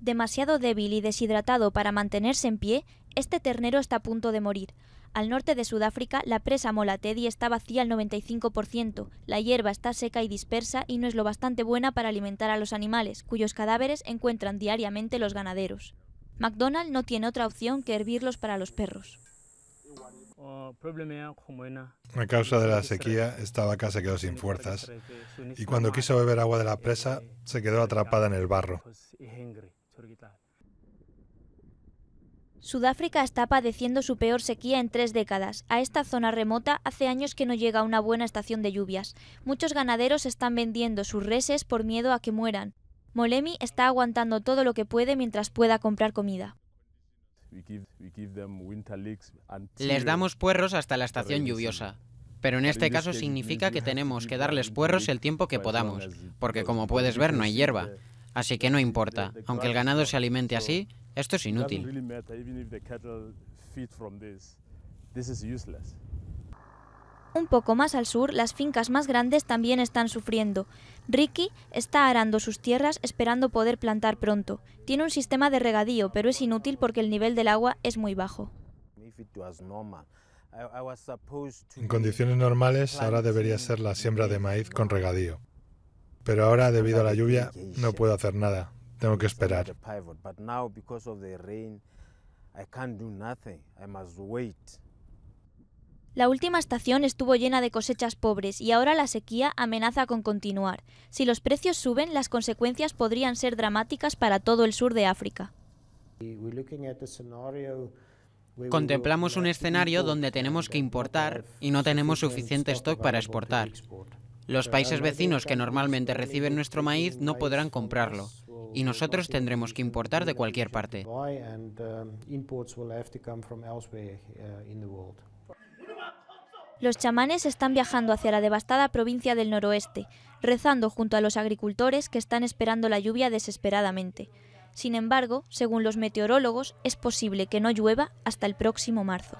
Demasiado débil y deshidratado para mantenerse en pie, este ternero está a punto de morir. Al norte de Sudáfrica, la presa Molatedi está vacía al 95%, la hierba está seca y dispersa y no es lo bastante buena para alimentar a los animales, cuyos cadáveres encuentran diariamente los ganaderos. McDonald no tiene otra opción que hervirlos para los perros. A causa de la sequía, estaba vaca quedó sin fuerzas y cuando quiso beber agua de la presa, se quedó atrapada en el barro. Sudáfrica está padeciendo su peor sequía en tres décadas. A esta zona remota hace años que no llega una buena estación de lluvias. Muchos ganaderos están vendiendo sus reses por miedo a que mueran. Molemi está aguantando todo lo que puede mientras pueda comprar comida. Les damos puerros hasta la estación lluviosa, pero en este caso significa que tenemos que darles puerros el tiempo que podamos, porque como puedes ver no hay hierba, así que no importa, aunque el ganado se alimente así, esto es inútil. Un poco más al sur, las fincas más grandes también están sufriendo. Ricky está arando sus tierras esperando poder plantar pronto. Tiene un sistema de regadío, pero es inútil porque el nivel del agua es muy bajo. En condiciones normales, ahora debería ser la siembra de maíz con regadío. Pero ahora, debido a la lluvia, no puedo hacer nada. Tengo que esperar. La última estación estuvo llena de cosechas pobres y ahora la sequía amenaza con continuar. Si los precios suben, las consecuencias podrían ser dramáticas para todo el sur de África. Contemplamos un escenario donde tenemos que importar y no tenemos suficiente stock para exportar. Los países vecinos que normalmente reciben nuestro maíz no podrán comprarlo y nosotros tendremos que importar de cualquier parte. Los chamanes están viajando hacia la devastada provincia del noroeste, rezando junto a los agricultores que están esperando la lluvia desesperadamente. Sin embargo, según los meteorólogos, es posible que no llueva hasta el próximo marzo.